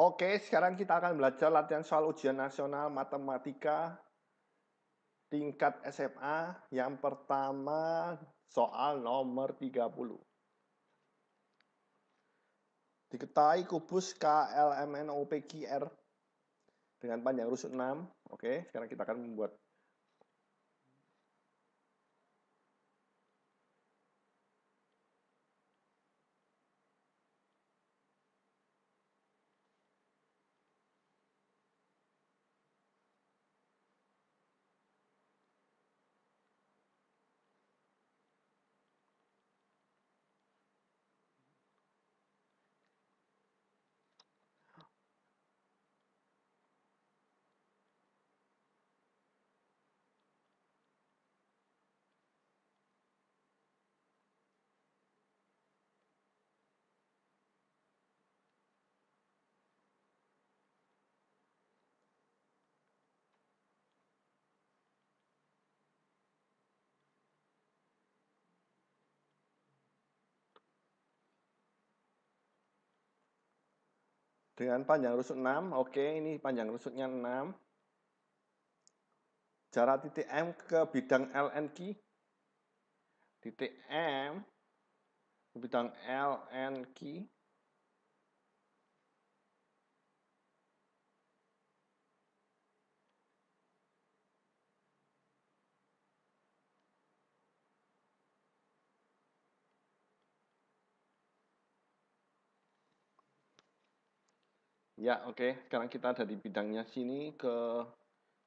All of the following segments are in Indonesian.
Oke, sekarang kita akan belajar latihan soal ujian nasional matematika tingkat SMA. Yang pertama, soal nomor 30. Diketahui kubus KLMNOPQR dengan panjang rusuk 6. Oke, sekarang kita akan membuat dengan panjang rusuk 6. Oke, ini panjang rusuknya 6. Jarak titik M ke bidang LNQ. Titik M ke bidang LNQ Ya, oke. Okay. Sekarang kita dari bidangnya sini ke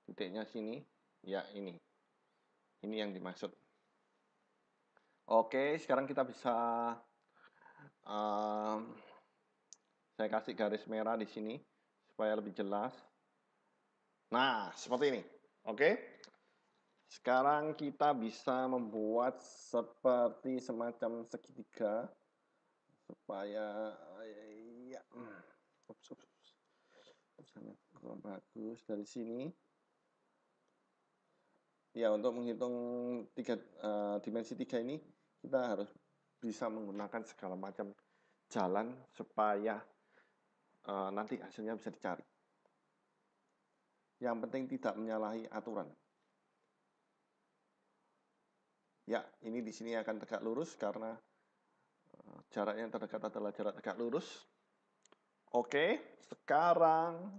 titiknya sini. Ya, ini. Ini yang dimaksud. Oke, okay, sekarang kita bisa um, saya kasih garis merah di sini supaya lebih jelas. Nah, seperti ini. Oke. Okay? Sekarang kita bisa membuat seperti semacam segitiga supaya ya. Hmm. Ups, ups sangat kurang bagus dari sini ya untuk menghitung tiga uh, dimensi tiga ini kita harus bisa menggunakan segala macam jalan supaya uh, nanti hasilnya bisa dicari yang penting tidak menyalahi aturan ya ini di sini akan tegak lurus karena uh, eh, jarak yang terdekat adalah jarak tegak lurus Oke, sekarang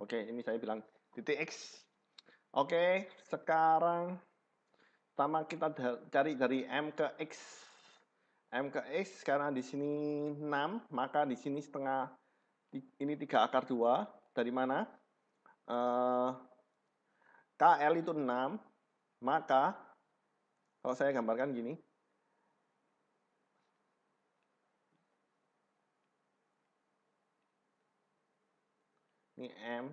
Oke, ini saya bilang titik X. Oke, sekarang pertama kita cari dari M ke X. M ke X karena di sini 6, maka di sini setengah, ini 3 akar 2. Dari mana? Uh, eh, KL itu 6, maka kalau saya gambarkan gini, ini m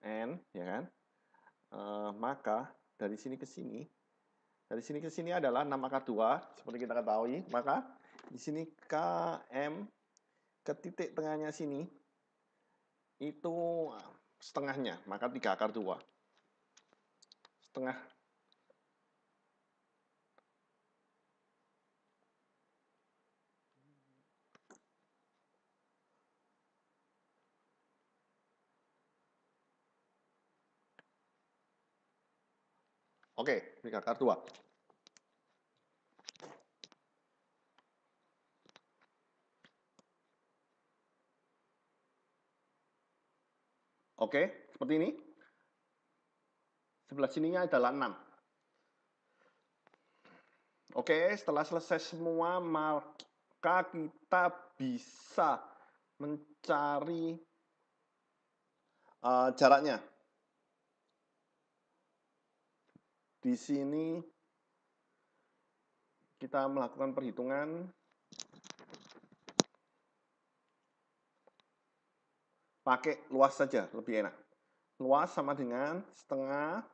n ya kan e, maka dari sini ke sini dari sini ke sini adalah 6 akar 2 seperti kita ketahui maka di sini km ke titik tengahnya sini itu setengahnya maka 3 akar 2 setengah Oke, ini kartu A. Oke, seperti ini. Sebelah sininya adalah 6. Oke, setelah selesai semua, maka kita bisa mencari uh, jaraknya. Di sini kita melakukan perhitungan pakai luas saja, lebih enak. Luas sama dengan setengah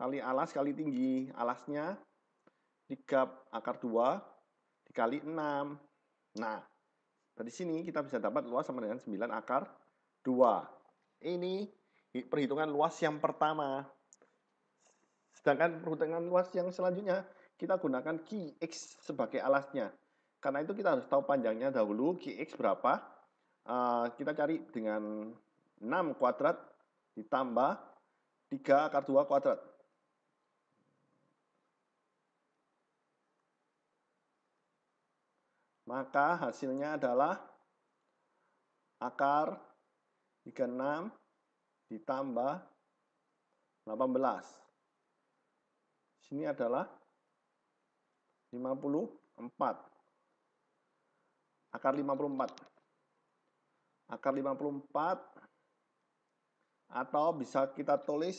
kali alas kali tinggi alasnya 3 akar dua dikali enam Nah, dari sini kita bisa dapat luas sama dengan 9 akar 2. Ini perhitungan luas yang pertama. Sedangkan perhutangan luas yang selanjutnya kita gunakan QX sebagai alasnya. Karena itu kita harus tahu panjangnya dahulu QX berapa. Uh, kita cari dengan 6 kuadrat ditambah 3 akar 2 kuadrat. Maka hasilnya adalah akar 36 ditambah 18 sini adalah 54. Akar 54. Akar 54 atau bisa kita tulis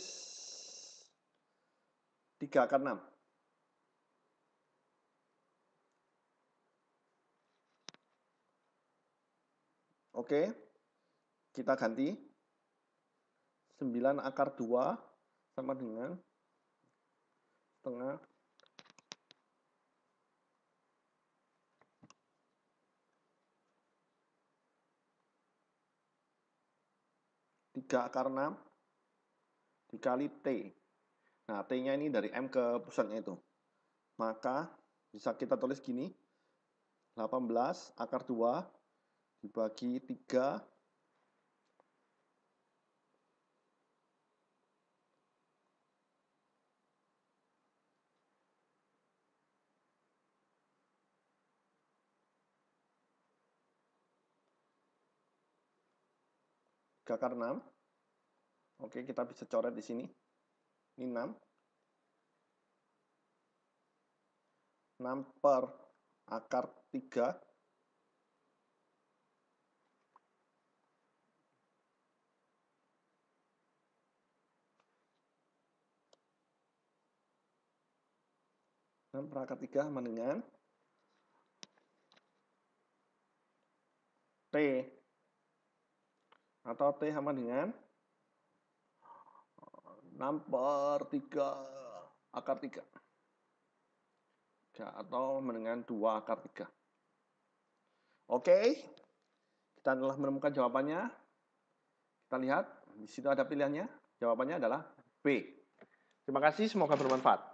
3 akar 6. Oke, kita ganti 9 akar 2 sama dengan setengah tiga akar 6 dikali T. Nah, T-nya ini dari M ke pusatnya itu. Maka bisa kita tulis gini. 18 akar 2 dibagi 3 3 kar 6. Oke, kita bisa coret di sini. Ini 6. 6 per akar 3. perangkat 3 sama dengan T atau T sama dengan 6 per 3 akar 3. 3 atau dengan 2 akar 3. Oke, kita telah menemukan jawabannya. Kita lihat, di situ ada pilihannya. Jawabannya adalah B. Terima kasih, semoga bermanfaat.